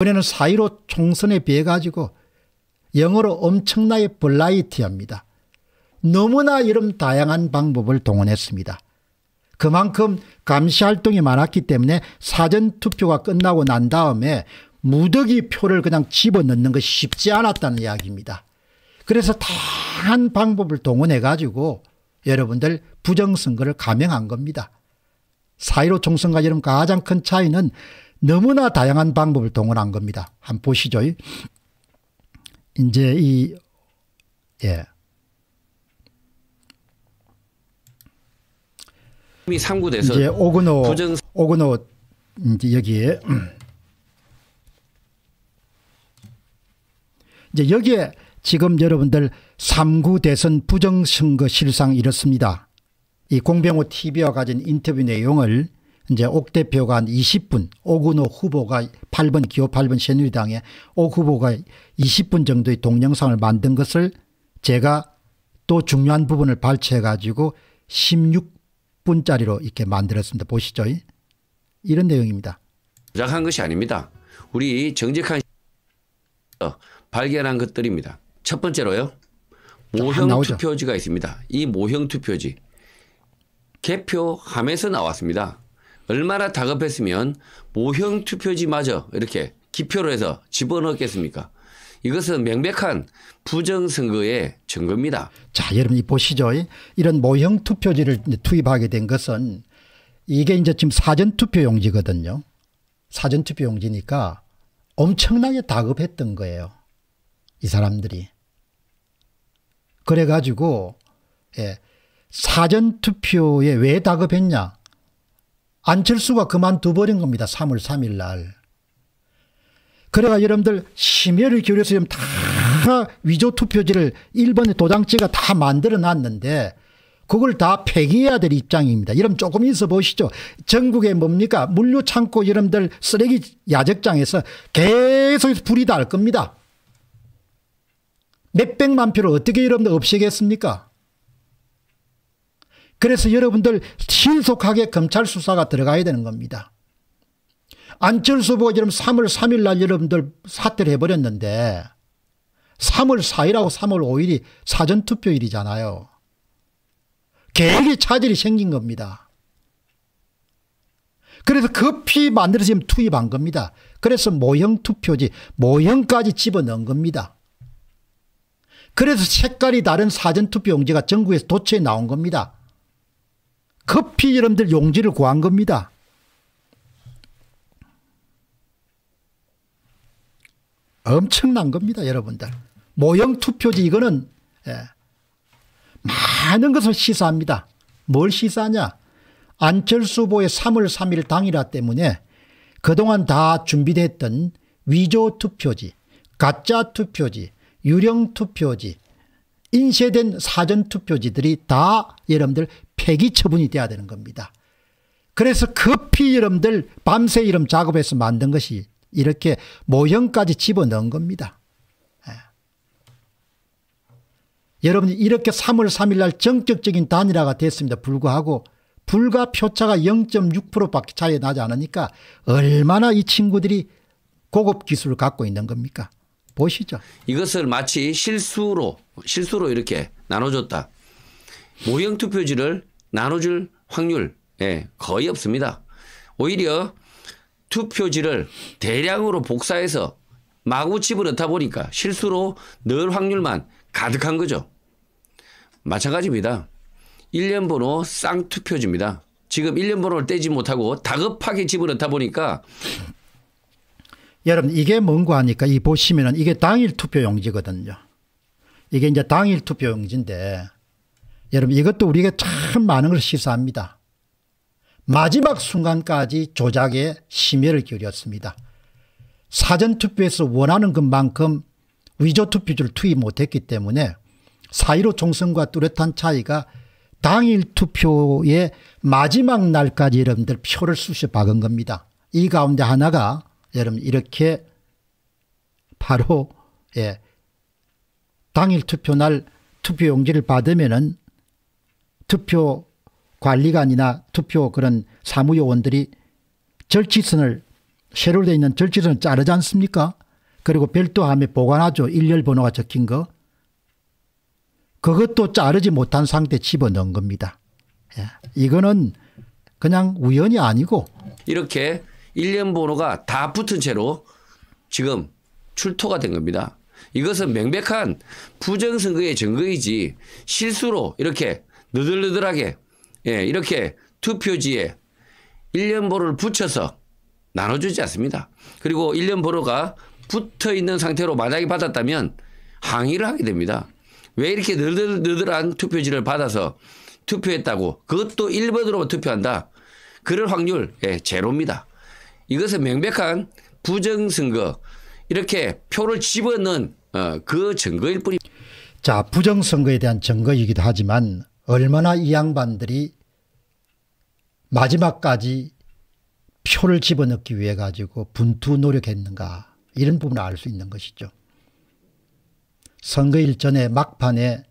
이번에는 사1로 총선에 비해 가지고 영어로 엄청나게 블라이트합니다 너무나 이런 다양한 방법을 동원했습니다. 그만큼 감시 활동이 많았기 때문에 사전 투표가 끝나고 난 다음에 무더기 표를 그냥 집어넣는 것이 쉽지 않았다는 이야기입니다. 그래서 다양한 방법을 동원해 가지고 여러분들 부정선거를 감행한 겁니다. 사1로 총선과 여러 가장 큰 차이는 너무나 다양한 방법을 동원한 겁니다. 한번 보시죠. 이제 이, 예. 이 상구돼서 이제 오근호, 부정... 오근호, 이제 여기에. 이제 여기에 지금 여러분들 3구 대선 부정선거 실상 이렇습니다. 이 공병호 TV와 가진 인터뷰 내용을 이제 옥 대표가 한 20분, 오근호 후보가 8번 기호 8번 새누리당의 옥 후보가 20분 정도의 동영상을 만든 것을 제가 또 중요한 부분을 발췌해 가지고 16분짜리로 이렇게 만들었습니다. 보시죠. 이런 내용입니다. 조작한 것이 아닙니다. 우리 정직한 발견한 것들입니다. 첫 번째로요. 모형 투표지가 있습니다. 이 모형 투표지 개표함에서 나왔습니다. 얼마나 다급했으면 모형 투표지마저 이렇게 기표로 해서 집어넣겠습니까? 이것은 명백한 부정선거의 증거입니다. 자, 여러분이 보시죠. 이런 모형 투표지를 투입하게 된 것은 이게 이제 지금 사전투표용지거든요. 사전투표용지니까 엄청나게 다급했던 거예요. 이 사람들이. 그래가지고 예, 사전투표에 왜 다급했냐. 안철수가 그만두버린 겁니다. 3월 3일 날. 그래가 여러분들 심혈을 기울여서 지금 다 위조 투표지를 일본의 도장지가 다 만들어 놨는데 그걸 다 폐기해야 될 입장입니다. 여러분 조금 있어 보시죠. 전국에 뭡니까 물류 창고 여러분들 쓰레기 야적장에서 계속 불이 날 겁니다. 몇 백만 표를 어떻게 여러분들 없애겠습니까? 그래서 여러분들 신속하게 검찰 수사가 들어가야 되는 겁니다. 안철수 후보가 지금 3월 3일 날 여러분들 사퇴를 해버렸는데 3월 4일하고 3월 5일이 사전투표일이잖아요. 계획의 차질이 생긴 겁니다. 그래서 급히 만들어서 지금 투입한 겁니다. 그래서 모형 투표지 모형까지 집어넣은 겁니다. 그래서 색깔이 다른 사전투표 용지가 전국에서 도처에 나온 겁니다. 급히 여러분들 용지를 구한 겁니다. 엄청난 겁니다. 여러분들. 모형 투표지 이거는 예. 많은 것을 시사합니다. 뭘 시사하냐. 안철수 후보의 3월 3일 당일화 때문에 그동안 다 준비됐던 위조 투표지, 가짜 투표지, 유령 투표지, 인쇄된 사전투표지들이 다 여러분들 폐기 처분이 돼야 되는 겁니다. 그래서 급히 여러분들 밤새 이름 작업해서 만든 것이 이렇게 모형까지 집어넣은 겁니다. 예. 여러분 이렇게 3월 3일 날정적적인 단일화가 됐습니다. 불구하고 불과 표차가 0.6%밖에 차이 나지 않으니까 얼마나 이 친구들이 고급 기술을 갖고 있는 겁니까? 보시죠. 이것을 마치 실수로 실수로 이렇게 나눠줬다. 모형 투표지를 나눠줄 확률 예, 거의 없습니다. 오히려 투표지를 대량으로 복사해서 마구 집어넣다 보니까 실수로 넣을 확률만 가득한 거죠. 마찬가지입니다. 1년 번호 쌍투표지입니다. 지금 1년 번호를 떼지 못하고 다급하게 집어넣다 보니까 여러분 이게 뭔고 하니까 이 보시면은 이게 당일 투표 용지거든요. 이게 이제 당일 투표용지인데 여러분 이것도 우리가 참 많은 걸 시사합니다. 마지막 순간까지 조작에 심혈을 기울였습니다. 사전투표에서 원하는 것만큼 위조투표지를 투입 못했기 때문에 4.15 총선과 뚜렷한 차이가 당일 투표의 마지막 날까지 여러분들 표를 쑤셔 박은 겁니다. 이 가운데 하나가 여러분 이렇게 바로 예, 당일 투표 날 투표용지를 받으면은 투표 관리관이나 투표 그런 사무요원들이 절취선을 세로 되어 있는 절취선을 자르지 않습니까? 그리고 별도함에 보관하죠. 일렬 번호가 적힌 거. 그것도 자르지 못한 상태 에 집어넣은 겁니다. 예. 이거는 그냥 우연이 아니고 이렇게 일련 번호가 다 붙은 채로 지금 출토가 된 겁니다. 이것은 명백한 부정선거의 증거이지 실수로 이렇게 느들느들하게 예, 이렇게 투표지에 1년보를 붙여서 나눠주지 않습니다. 그리고 1년보로가 붙어 있는 상태로 만약에 받았다면 항의를 하게 됩니다. 왜 이렇게 느들느들한 투표지를 받아서 투표했다고 그것도 1번으로 투표한다. 그럴 확률 예, 제로입니다. 이것은 명백한 부정선거 이렇게 표를 집어넣은 어, 그 증거일 뿐이 자 부정선거에 대한 증거이기도 하지만 얼마나 이 양반들이 마지막까지 표를 집어넣기 위해 가지고 분투 노력했는가 이런 부분을 알 수 있는 것이죠. 선거 일전에 막판에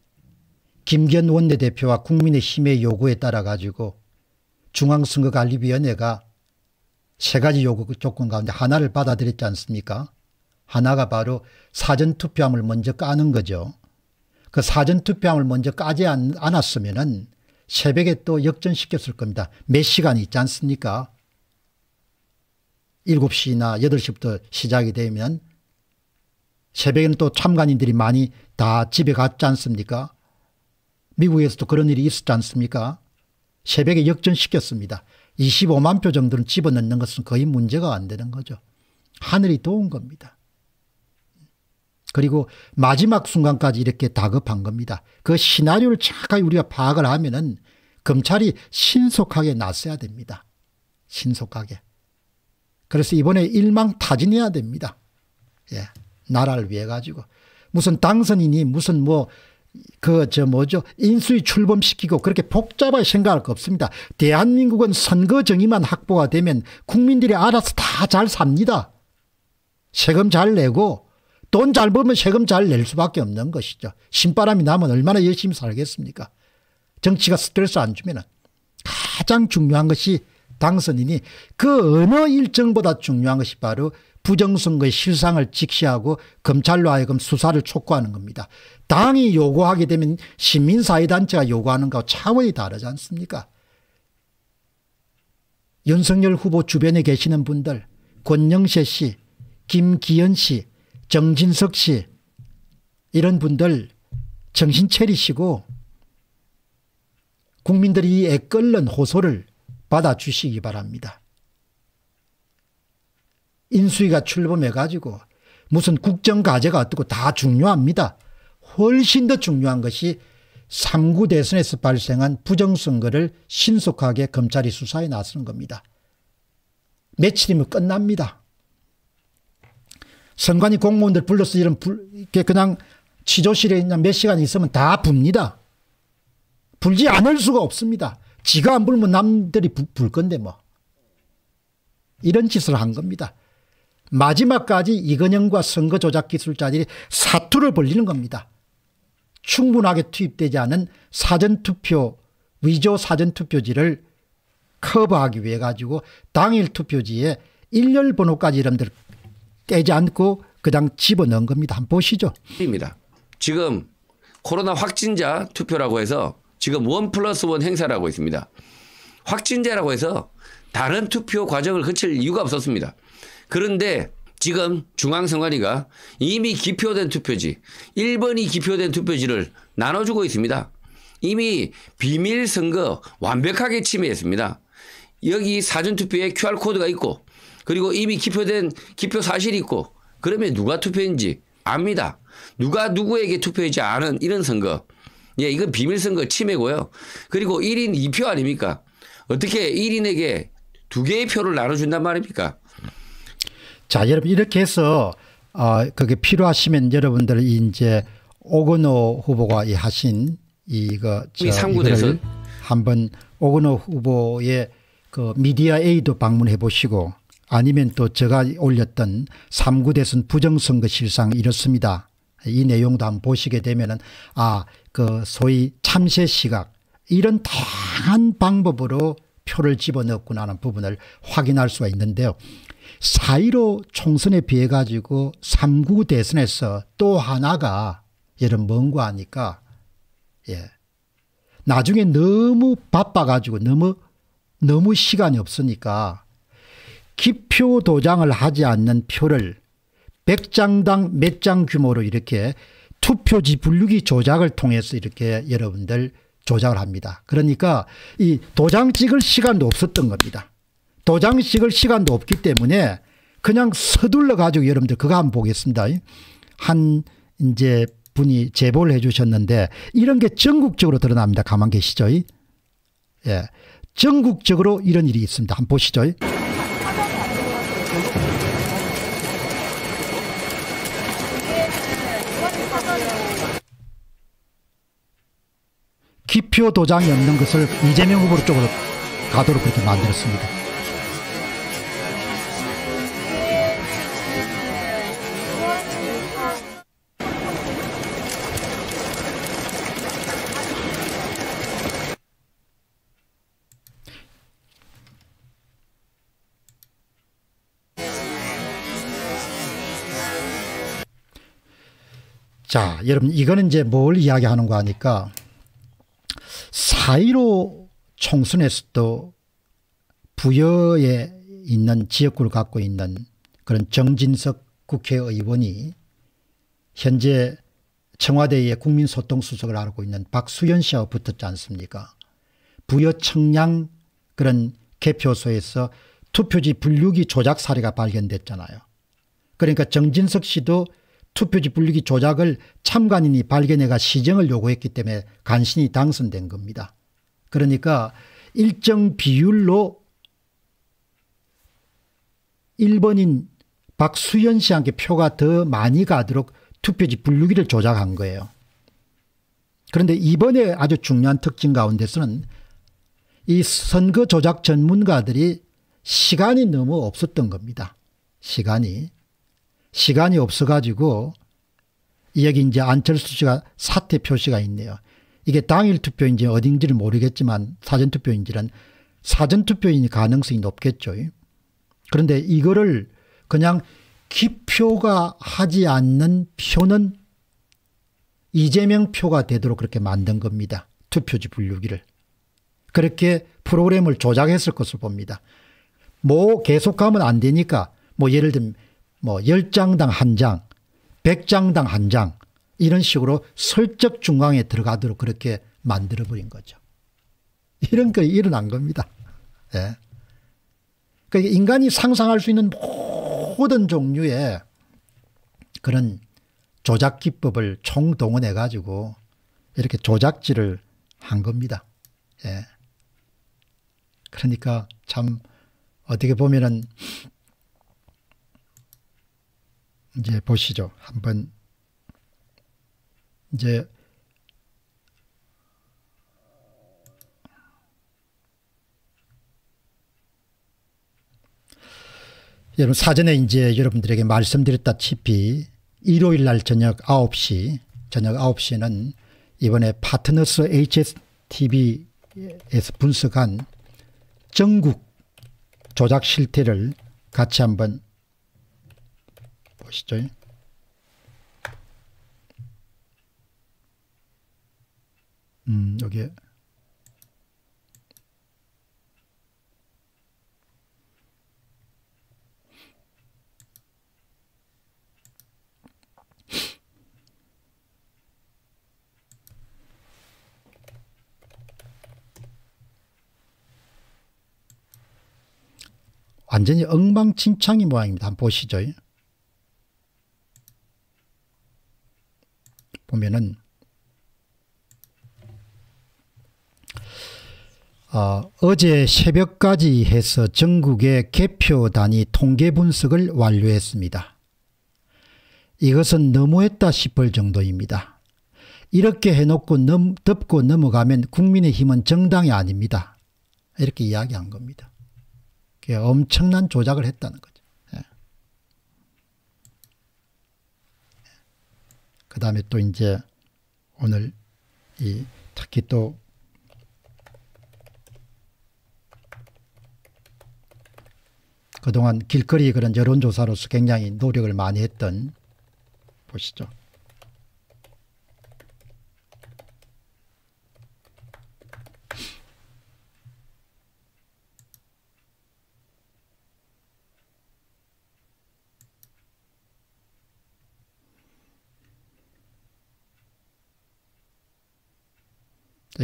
김기 원내대표와 국민의힘의 요구에 따라 가지고 중앙선거관리위원회가 세 가지 요구 조건 가운데 하나를 받아들였지 않습니까? 하나가 바로 사전투표함을 먼저 까는 거죠. 그 사전투표함을 먼저 까지 않았으면 은 새벽에 또 역전시켰을 겁니다. 몇 시간이 있지 않습니까? 7시나 8시부터 시작이 되면 새벽에는 또 참관인들이 많이 다 집에 갔지 않습니까? 미국에서도 그런 일이 있었지 않습니까? 새벽에 역전시켰습니다. 25만 표 정도는 집어넣는 것은 거의 문제가 안 되는 거죠. 하늘이 도운 겁니다. 그리고 마지막 순간까지 이렇게 다급한 겁니다. 그 시나리오를 착하게 우리가 파악을 하면은 검찰이 신속하게 나서야 됩니다. 신속하게. 그래서 이번에 일망타진해야 됩니다. 예. 나라를 위해 가지고 무슨 당선인이 무슨 뭐 그 저 뭐죠 인수위 출범시키고 그렇게 복잡하게 생각할 거 없습니다. 대한민국은 선거 정의만 확보가 되면 국민들이 알아서 다 잘 삽니다. 세금 잘 내고 돈잘 벌면 세금 잘 낼 수밖에 없는 것이죠. 신바람이 나면 얼마나 열심히 살겠습니까? 정치가 스트레스 안 주면은 가장 중요한 것이 당선인이 그 어느 일정보다 중요한 것이 바로 부정선거의 실상을 직시하고 검찰로 하여금 수사를 촉구하는 겁니다. 당이 요구하게 되면 시민사회단체가 요구하는 것과 차원이 다르지 않습니까? 윤석열 후보 주변에 계시는 분들 권영세 씨, 김기현 씨 정진석 씨 이런 분들 정신 차리시고 국민들이 이에 끓는 호소를 받아주시기 바랍니다. 인수위가 출범해가지고 무슨 국정과제가 어떻고 다 중요합니다. 훨씬 더 중요한 것이 3구 대선에서 발생한 부정선거를 신속하게 검찰이 수사에 나선 겁니다. 며칠이면 끝납니다. 선관위 공무원들 불러서 이런 불, 이렇게 그냥 치조실에 있냐몇 시간 있으면 다 붑니다. 불지 않을 수가 없습니다. 지가 안 불면 남들이 부, 불 건데 뭐. 이런 짓을 한 겁니다. 마지막까지 이건영과 선거 조작 기술자들이 사투를 벌리는 겁니다. 충분하게 투입되지 않은 사전투표 위조 사전투표지를 커버하기 위해 가지고 당일 투표지에 일렬 번호까지 이름들 떼지 않고 그냥 집어넣은 겁니다. 한번 보시죠. 입니다. 지금 코로나 확진자 투표라고 해서 지금 원 플러스 원 행사라고 있습니다. 확진자라고 해서 다른 투표 과정을 거칠 이유가 없었습니다. 그런데 지금 중앙선관위가 이미 기표된 투표지, 1번이 기표된 투표지를 나눠주고 있습니다. 이미 비밀선거 완벽하게 침해했습니다. 여기 사전투표에 QR코드가 있고 그리고 이미 기표된 기표 사실이 있고 그러면 누가 투표인지 압니다. 누가 누구에게 투표인지 아는 이런 선거. 예, 이건 비밀 선거 침해고요. 그리고 1인 2표 아닙니까? 어떻게 1인에게 두 개의 표를 나눠준단 말입니까? 자, 여러분 이렇게 해서 아, 그게 필요하시면 여러분들 이제 오건호 후보가 하신 이거 상구대 한번 오건호 후보의 그 미디어 A도 방문해 보시고 아니면 또 제가 올렸던 3구 대선 부정선거 실상 이렇습니다. 이 내용도 한번 보시게 되면은 아 그 소위 참새 시각 이런 다양한 방법으로 표를 집어넣었구나 하는 부분을 확인할 수가 있는데요. 4.15 총선에 비해 가지고 3구 대선에서 또 하나가 이런 뭔가 하니까 예. 나중에 너무 바빠가지고 너무 너무 시간이 없으니까 기표 도장을 하지 않는 표를 100장당 몇 장 규모로 이렇게 투표지 분류기 조작을 통해서 이렇게 여러분들 조작을 합니다. 그러니까 이 도장 찍을 시간도 없었던 겁니다. 도장 찍을 시간도 없기 때문에 그냥 서둘러 가지고 여러분들 그거 한번 보겠습니다. 한 이제 분이 제보를 해 주셨는데 이런 게 전국적으로 드러납니다. 가만 계시죠. 예. 전국적으로 이런 일이 있습니다. 한번 보시죠. 대표 도장이 없는 것을 이재명 후보 쪽으로 가도록 그렇게 만들었습니다. 자, 여러분 이거는 이제 뭘 이야기하는 거 아니까 사이로 총선에서도 부여에 있는 지역구를 갖고 있는 그런 정진석 국회의원이 현재 청와대의 국민소통수석을 알고 있는 박수현 씨하고 붙었지 않습니까 부여 청량 그런 개표소에서 투표지 분류기 조작 사례가 발견됐잖아요. 그러니까 정진석 씨도 투표지 분리기 조작을 참관인이 발견해가 시정을 요구했기 때문에 간신히 당선된 겁니다. 그러니까 일정 비율로 1번인 박수현 씨한테 표가 더 많이 가도록 투표지 분류기를 조작한 거예요. 그런데 이번에 아주 중요한 특징 가운데서는 이 선거 조작 전문가들이 시간이 너무 없었던 겁니다. 시간이. 시간이 없어가지고 여기 이제 안철수 씨가 사퇴 표시가 있네요. 이게 당일 투표인지 어딘지를 모르겠지만 사전투표인지는 사전투표인 가능성이 높겠죠. 그런데 이거를 그냥 기표가 하지 않는 표는 이재명 표가 되도록 그렇게 만든 겁니다. 투표지 분류기를. 그렇게 프로그램을 조작했을 것을 봅니다. 뭐계속가면안 되니까 뭐 예를 들면 뭐 10장당 한장 100장당 한 장 이런 식으로 설적 중앙에 들어가도록 그렇게 만들어버린 거죠. 이런 거 일어난 겁니다. 예. 그러니까 인간이 상상할 수 있는 모든 종류의 그런 조작 기법을 총동원해 가지고 이렇게 조작질을 한 겁니다. 예. 그러니까 참 어떻게 보면은 이제 보시죠. 한번 이제 여러분 사전에 이제 여러분들에게 말씀드렸다시피 일요일 날 저녁 9시 저녁 9시는 이번에 파트너스 HSTV에서 분석한 전국 조작 실태를 같이 한번 보시죠. 음, 여기에 완전히 엉망진창인 모양입니다. 한번 보시죠. 보면은 어, 어제 새벽까지 해서 전국의 개표단이 통계 분석을 완료했습니다. 이것은 너무했다 싶을 정도입니다. 이렇게 해놓고 넘, 덮고 넘어가면 국민의힘은 정당이 아닙니다. 이렇게 이야기한 겁니다. 엄청난 조작을 했다는 거죠. 그 다음에 또 이제 오늘 이 특히 또 그동안 길거리 그런 여론조사로서 굉장히 노력을 많이 했던 보시죠.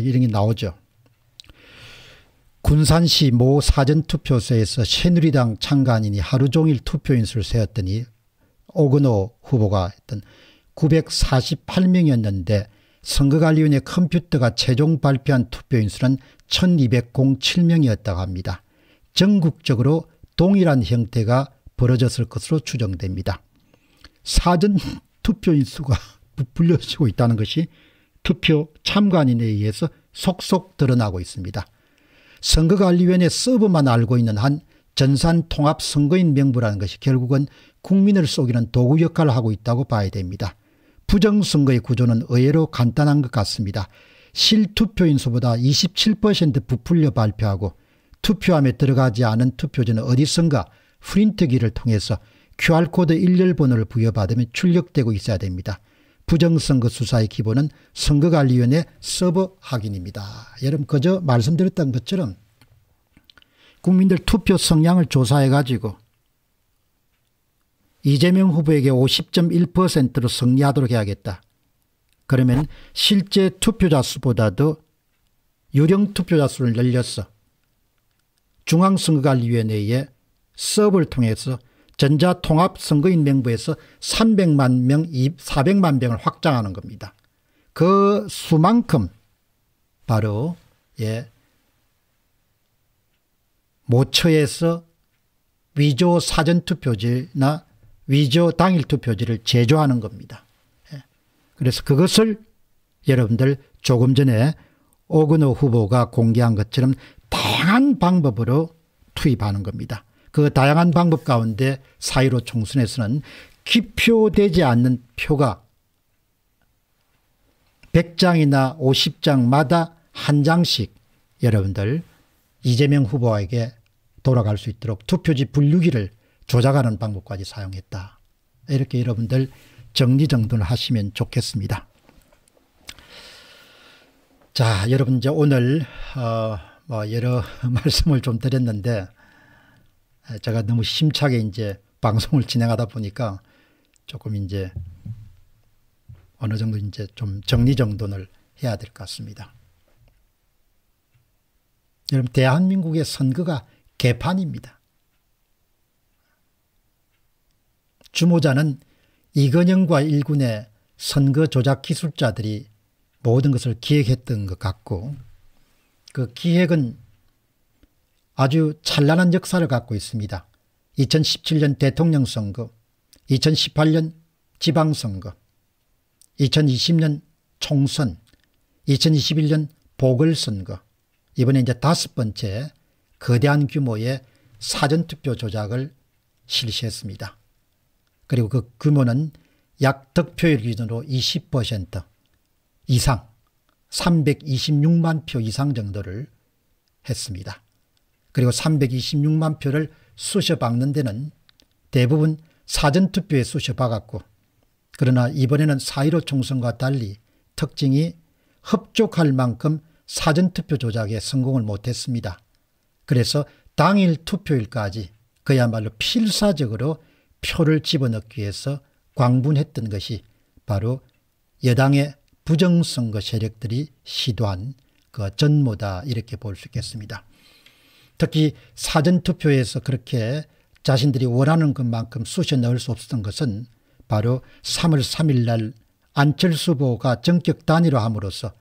이런 게 나오죠. 군산시 모 사전투표소에서 새누리당 창간인이 하루 종일 투표인수를 세웠더니 오근호 후보가 했던 948명이었는데 선거관리위원회 컴퓨터가 최종 발표한 투표인수는 1207명이었다고 합니다. 전국적으로 동일한 형태가 벌어졌을 것으로 추정됩니다. 사전 투표인수가 불려지고 있다는 것이 투표 참관인에 의해서 속속 드러나고 있습니다. 선거관리위원회 서브만 알고 있는 한 전산통합선거인 명부라는 것이 결국은 국민을 속이는 도구 역할을 하고 있다고 봐야 됩니다. 부정선거의 구조는 의외로 간단한 것 같습니다. 실투표인 수보다 27% 부풀려 발표하고 투표함에 들어가지 않은 투표지는 어디선가 프린트기를 통해서 QR코드 일렬번호를 부여받으면 출력되고 있어야 됩니다. 부정선거 수사의 기본은 선거관리위원회 서버 확인입니다. 여러분 그저 말씀드렸던 것처럼 국민들 투표 성향을 조사해 가지고 이재명 후보에게 50.1%로 승리하도록 해야겠다. 그러면 실제 투표자 수보다도 유령 투표자 수를 늘렸어. 중앙선거관리위원회의 서브를 통해서 전자통합선거인명부에서 300만 명, 400만 명을 확장하는 겁니다. 그 수만큼 바로 예 모처에서 위조 사전투표지나 위조 당일투표지를 제조하는 겁니다. 예. 그래서 그것을 여러분들 조금 전에 오근호 후보가 공개한 것처럼 다양한 방법으로 투입하는 겁니다. 그 다양한 방법 가운데 사이로 총선에서는 기표되지 않는 표가 100장이나 50장마다 한 장씩 여러분들 이재명 후보에게 돌아갈 수 있도록 투표지 분류기를 조작하는 방법까지 사용했다. 이렇게 여러분들 정리정돈을 하시면 좋겠습니다. 자 여러분 이제 오늘 어, 뭐 여러 말씀을 좀 드렸는데 제가 너무 심차게 이제 방송을 진행하다 보니까 조금 이제 어느 정도 이제 좀 정리정돈을 해야 될 것 같습니다. 여러분 대한민국의 선거가 개판입니다. 주모자는 이건영과 일군의 선거 조작 기술자들이 모든 것을 기획했던 것 같고 그 기획은 아주 찬란한 역사를 갖고 있습니다. 2017년 대통령 선거, 2018년 지방선거, 2020년 총선, 2021년 보궐선거, 이번에 이제 다섯 번째 거대한 규모의 사전투표 조작을 실시했습니다. 그리고 그 규모는 약 득표율 기준으로 20% 이상, 326만 표 이상 정도를 했습니다. 그리고 326만 표를 쑤셔 박는 데는 대부분 사전투표에 쑤셔 박았고 그러나 이번에는 4.15 총선과 달리 특징이 흡족할 만큼 사전투표 조작에 성공을 못했습니다. 그래서 당일 투표일까지 그야말로 필사적으로 표를 집어넣기 위해서 광분했던 것이 바로 여당의 부정선거 세력들이 시도한 그 전모다 이렇게 볼 수 있겠습니다. 특히 사전투표에서 그렇게 자신들이 원하는 것만큼 쑤셔 넣을 수 없었던 것은 바로 3월 3일 날 안철수 후보가 정격단위로함으로써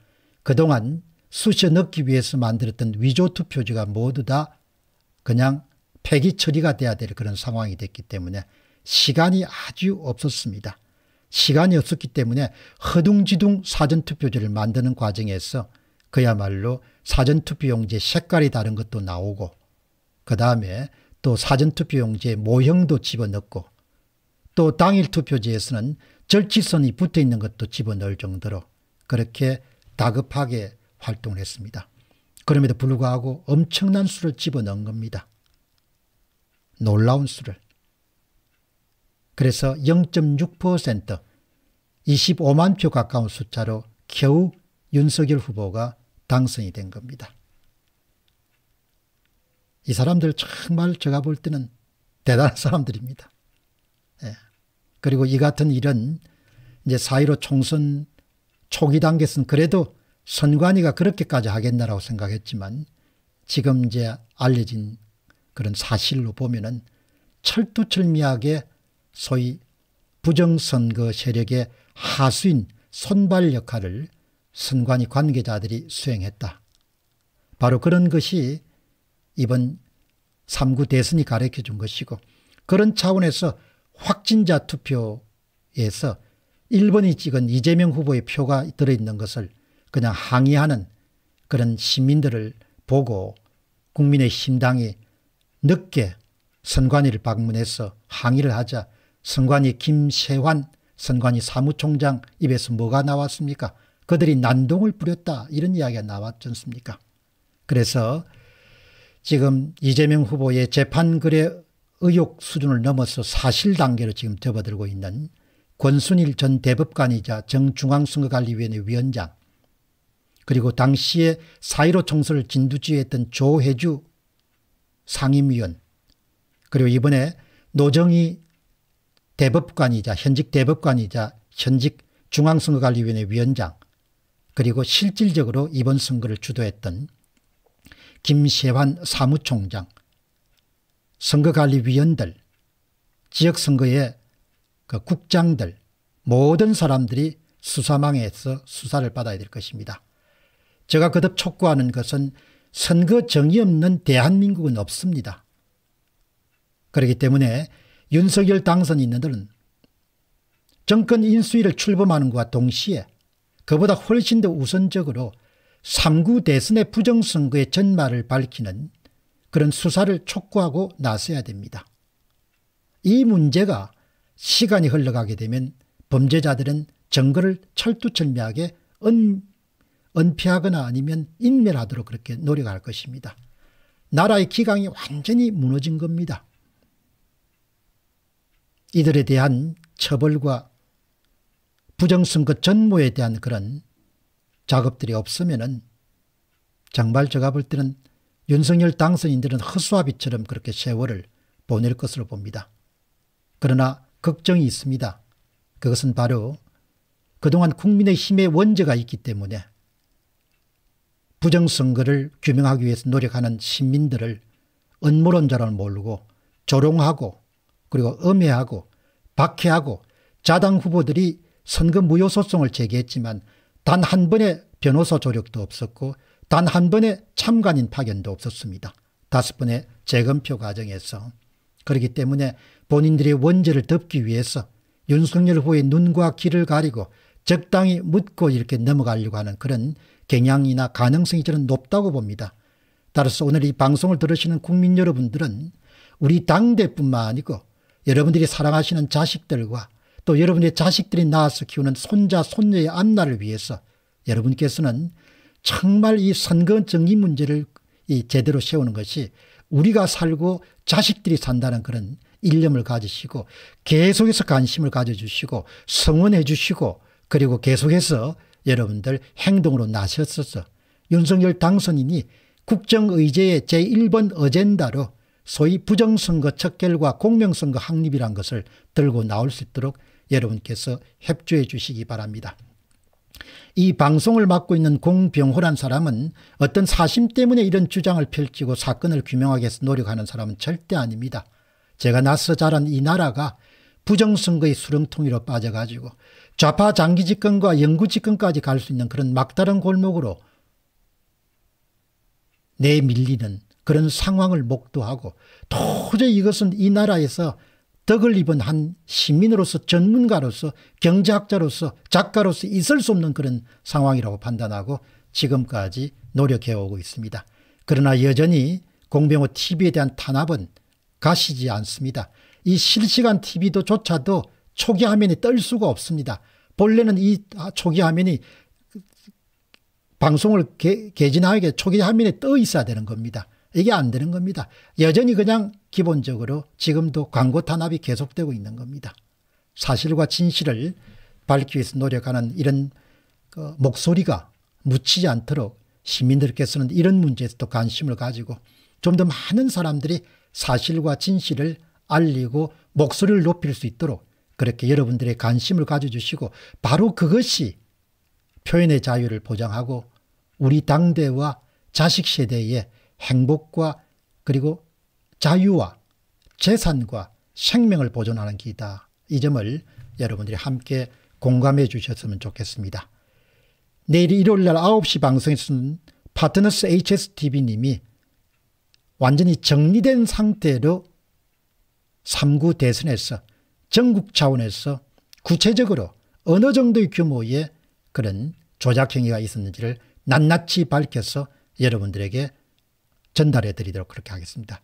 그동안 쑤셔 넣기 위해서 만들었던 위조 투표지가 모두 다 그냥 폐기 처리가 돼야 될 그런 상황이 됐기 때문에 시간이 아주 없었습니다. 시간이 없었기 때문에 허둥지둥 사전투표지를 만드는 과정에서 그야말로 사전투표용지의 색깔이 다른 것도 나오고 그 다음에 또 사전투표용지의 모형도 집어넣고 또 당일투표지에서는 절취선이 붙어있는 것도 집어넣을 정도로 그렇게 다급하게 활동을 했습니다. 그럼에도 불구하고 엄청난 수를 집어넣은 겁니다. 놀라운 수를. 그래서 0.6% 25만 표 가까운 숫자로 겨우 윤석열 후보가 당선이 된 겁니다. 이 사람들 정말 제가 볼 때는 대단한 사람들입니다. 예. 그리고 이 같은 일은 이제 사이로 총선 초기 단계에서는 그래도 선관위가 그렇게까지 하겠나라고 생각했지만 지금 이제 알려진 그런 사실로 보면은 철두철미하게 소위 부정선거 세력의 하수인 손발 역할을 선관위 관계자들이 수행했다. 바로 그런 것이 이번 3구 대선이 가르쳐 준 것이고 그런 차원에서 확진자 투표에서 1번이 찍은 이재명 후보의 표가 들어있는 것을 그냥 항의하는 그런 시민들을 보고 국민의 심당이 늦게 선관위를 방문해서 항의를 하자 선관위 김세환 선관위 사무총장 입에서 뭐가 나왔습니까? 그들이 난동을 부렸다 이런 이야기가 나왔지 않습니까? 그래서 지금 이재명 후보의 재판글의 의혹 수준을 넘어서 사실 단계로 지금 접어들고 있는 권순일 전 대법관이자 정중앙선거관리위원회 위원장 그리고 당시에 사1로 총선을 진두지휘했던 조혜주 상임위원 그리고 이번에 노정희 대법관이자 현직 대법관이자 현직 중앙선거관리위원회 위원장 그리고 실질적으로 이번 선거를 주도했던 김세환 사무총장, 선거관리위원들, 지역선거의 그 국장들 모든 사람들이 수사망에서 수사를 받아야 될 것입니다. 제가 거듭 촉구하는 것은 선거 정의 없는 대한민국은 없습니다. 그렇기 때문에 윤석열 당선인들은 정권 인수위를 출범하는 것과 동시에 그보다 훨씬 더 우선적으로 3구 대선의 부정선거의 전말을 밝히는 그런 수사를 촉구하고 나서야 됩니다. 이 문제가 시간이 흘러가게 되면 범죄자들은 증거를 철두철미하게 은, 은폐하거나 아니면 인멸하도록 그렇게 노력할 것입니다. 나라의 기강이 완전히 무너진 겁니다. 이들에 대한 처벌과 부정선거 전모에 대한 그런 작업들이 없으면은 정말 제가 볼 때는 윤석열 당선인들은 허수아비처럼 그렇게 세월을 보낼 것으로 봅니다. 그러나 걱정이 있습니다. 그것은 바로 그동안 국민의 힘의 원죄가 있기 때문에 부정선거를 규명하기 위해서 노력하는 시민들을 음모론자로 모르고 조롱하고 그리고 음해하고 박해하고 자당 후보들이 선거 무효 소송을 제기했지만 단 한 번의 변호사 조력도 없었고 단 한 번의 참관인 파견도 없었습니다. 다섯 번의 재검표 과정에서 그렇기 때문에 본인들의 원죄를 덮기 위해서 윤석열 후의 눈과 귀를 가리고 적당히 묻고 이렇게 넘어가려고 하는 그런 경향이나 가능성이 저는 높다고 봅니다. 따라서 오늘 이 방송을 들으시는 국민 여러분들은 우리 당대뿐만 아니고 여러분들이 사랑하시는 자식들과 또 여러분의 자식들이 낳아서 키우는 손자 손녀의 안나를 위해서 여러분께서는 정말 이 선거 정리 문제를 이 제대로 세우는 것이 우리가 살고 자식들이 산다는 그런 일념을 가지시고 계속해서 관심을 가져주시고 성원해 주시고 그리고 계속해서 여러분들 행동으로 나셨었어. 윤석열 당선인이 국정의제의 제1번 어젠다로 소위 부정선거 척결과 공명선거 확립이란 것을 들고 나올 수 있도록 여러분께서 협조해 주시기 바랍니다. 이 방송을 맡고 있는 공병호란 사람은 어떤 사심 때문에 이런 주장을 펼치고 사건을 규명하기 위해서 노력하는 사람은 절대 아닙니다. 제가 나서 자란 이 나라가 부정선거의 수렁통이로 빠져가지고 좌파 장기 집권과 영구 집권까지 갈 수 있는 그런 막다른 골목으로 내밀리는 그런 상황을 목도하고 도저히 이것은 이 나라에서 덕을 입은 한 시민으로서 전문가로서 경제학자로서 작가로서 있을 수 없는 그런 상황이라고 판단하고 지금까지 노력해오고 있습니다. 그러나 여전히 공병호 TV에 대한 탄압은 가시지 않습니다. 이 실시간 TV도 조차도 초기 화면이 뜰 수가 없습니다. 본래는 이 초기 화면이 방송을 개, 진하게 초기 화면에 떠 있어야 되는 겁니다. 이게 안 되는 겁니다. 여전히 그냥 기본적으로 지금도 광고 탄압이 계속되고 있는 겁니다. 사실과 진실을 밝히기 위해서 노력하는 이런 그 목소리가 묻히지 않도록 시민들께서는 이런 문제에서도 관심을 가지고 좀 더 많은 사람들이 사실과 진실을 알리고 목소리를 높일 수 있도록 그렇게 여러분들의 관심을 가져주시고 바로 그것이 표현의 자유를 보장하고 우리 당대와 자식 세대에 행복과 그리고 자유와 재산과 생명을 보존하는 길이다. 이 점을 여러분들이 함께 공감해 주셨으면 좋겠습니다. 내일 일요일 날 9시 방송에서는 파트너스 HSTV님이 완전히 정리된 상태로 3구 대선에서 전국 차원에서 구체적으로 어느 정도의 규모의 그런 조작 행위가 있었는지를 낱낱이 밝혀서 여러분들에게 전달해 드리도록 그렇게 하겠습니다.